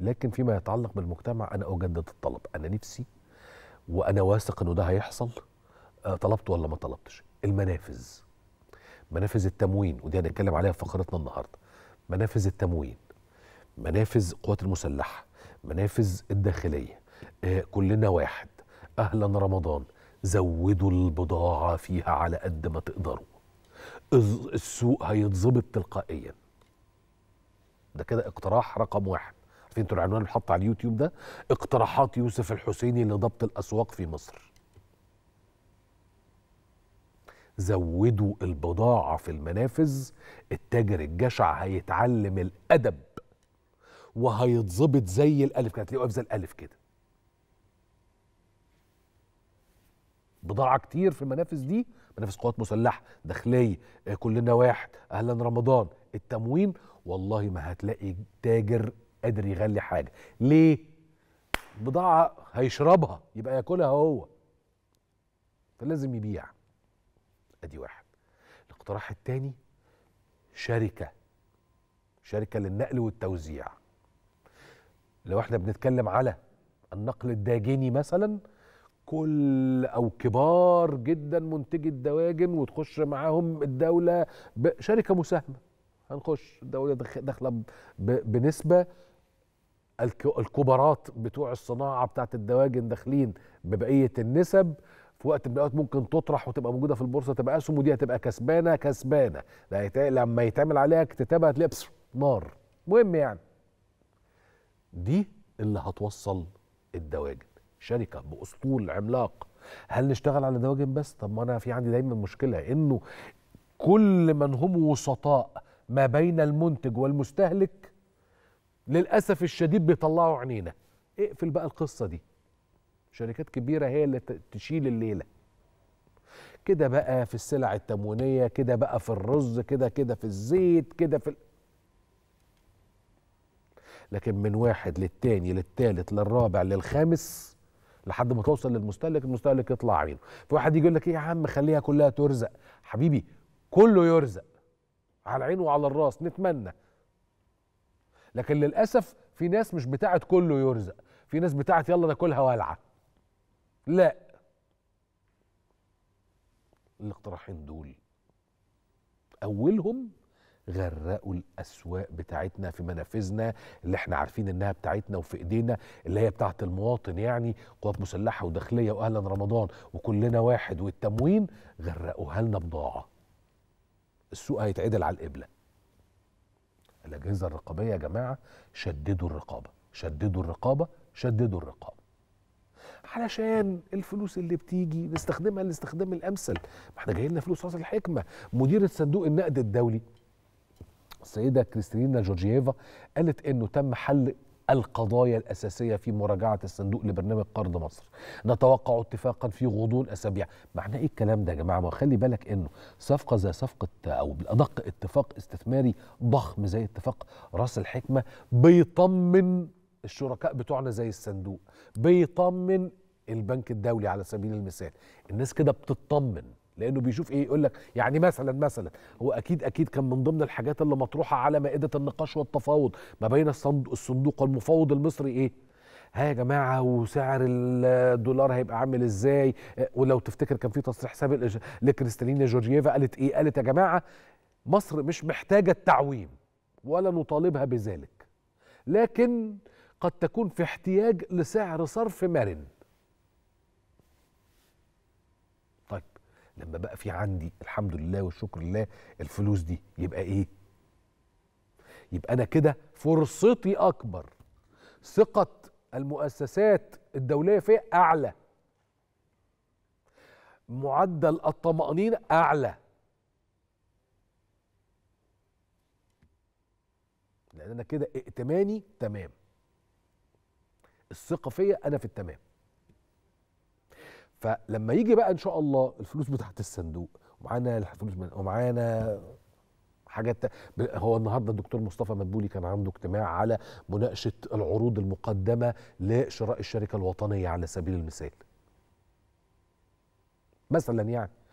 لكن فيما يتعلق بالمجتمع انا اجدد الطلب انا نفسي وانا واثق انه ده هيحصل آه، طلبت ولا ما طلبتش المنافذ منافذ التموين ودي هنتكلم عليها في فقرتنا النهارده منافذ التموين منافذ القوات المسلحه منافذ الداخليه آه كلنا واحد اهلا رمضان زودوا البضاعه فيها على قد ما تقدروا السوق هيتظبط تلقائيا ده كده اقتراح رقم واحد انتوا العنوان اللي حط على اليوتيوب ده اقتراحات يوسف الحسيني لضبط الاسواق في مصر زودوا البضاعة في المنافذ التاجر الجشع هيتعلم الأدب وهيتظبط زي الألف كانت ليه زي الألف كده بضاعة كتير في المنافذ دي منافذ قوات مسلحة داخلية آه، كلنا واحد أهلا رمضان التموين والله ما هتلاقي تاجر قادر يغلي حاجه ليه بضاعه هيشربها يبقى ياكلها هو فلازم يبيع ادي واحد الاقتراح الثاني شركه شركه للنقل والتوزيع لو احنا بنتكلم على النقل الداجني مثلا كل او كبار جدا منتجي الدواجن وتخش معاهم الدوله شركه مساهمه هنخش الدوله داخله بنسبه الكبارات بتوع الصناعه بتاعت الدواجن داخلين ببقيه النسب في وقت من الاوقات ممكن تطرح وتبقى موجوده في البورصه تبقى اسهم ودي هتبقى كسبانه كسبانه لما يتعمل عليها اكتتاب هتلاقي نار مهم يعني دي اللي هتوصل الدواجن شركه باسطول عملاق هل نشتغل على دواجن بس طب ما انا في عندي دايما مشكله انه كل من هم وسطاء ما بين المنتج والمستهلك للاسف الشديد بيطلعوا عينينا اقفل بقى القصه دي شركات كبيره هي اللي تشيل الليله كده بقى في السلع التموينيه كده بقى في الرز كده كده في الزيت كده في ال... لكن من واحد للتاني للتالت للرابع للخامس لحد ما توصل للمستهلك المستهلك يطلع عينه في واحد يجي يقول لك ايه يا عم خليها كلها ترزق حبيبي كله يرزق على العين وعلى الراس نتمنى لكن للاسف في ناس مش بتاعت كله يرزق في ناس بتاعت يلا ناكلها والعه لا الاقتراحين دول اولهم غرقوا الاسواق بتاعتنا في منافذنا اللي احنا عارفين انها بتاعتنا وفي ايدينا اللي هي بتاعت المواطن يعني قوات مسلحه وداخليه واهلا رمضان وكلنا واحد والتموين غرقوها لنا بضاعه السوق هيتعدل على القبله الاجهزه الرقابيه يا جماعه شددوا الرقابه شددوا الرقابه شددوا الرقابه علشان الفلوس اللي بتيجي نستخدمها للاستخدام الامثل ما احنا جايين لنا فلوس راس الحكمه مديره صندوق النقد الدولي السيده كريستينا جورجييفا قالت انه تم حل القضايا الأساسية في مراجعة الصندوق لبرنامج قرض مصر نتوقع اتفاقا في غضون أسابيع معنى إيه الكلام ده يا جماعة ما خلي بالك إنه صفقة زي صفقة أو بالأدق اتفاق استثماري ضخم زي اتفاق راس الحكمة بيطمن الشركاء بتوعنا زي الصندوق بيطمن البنك الدولي على سبيل المثال الناس كده بتطمن لانه بيشوف ايه يقول لك يعني مثلا مثلا هو اكيد اكيد كان من ضمن الحاجات اللي مطروحه على مائده النقاش والتفاوض ما بين الصندوق والمفوض المصري ايه ها يا جماعه وسعر الدولار هيبقى عامل ازاي ولو تفتكر كان في تصريح سابق لكريستالينا جورجيفا قالت ايه قالت يا جماعه مصر مش محتاجه التعويم ولا نطالبها بذلك لكن قد تكون في احتياج لسعر صرف مرن لما بقى في عندي الحمد لله والشكر لله الفلوس دي يبقى ايه يبقى انا كده فرصتي اكبر ثقه المؤسسات الدوليه فيها اعلى معدل الطمأنينة أعلى لأن أنا كده ائتماني تمام الثقة فيا أنا في التمام فلما يجي بقى ان شاء الله الفلوس بتاعت الصندوق ومعانا الفلوس من ومعانا حاجات هو النهارده الدكتور مصطفى مدبولي كان عنده اجتماع على مناقشه العروض المقدمه لشراء الشركه الوطنيه على سبيل المثال مثلا يعني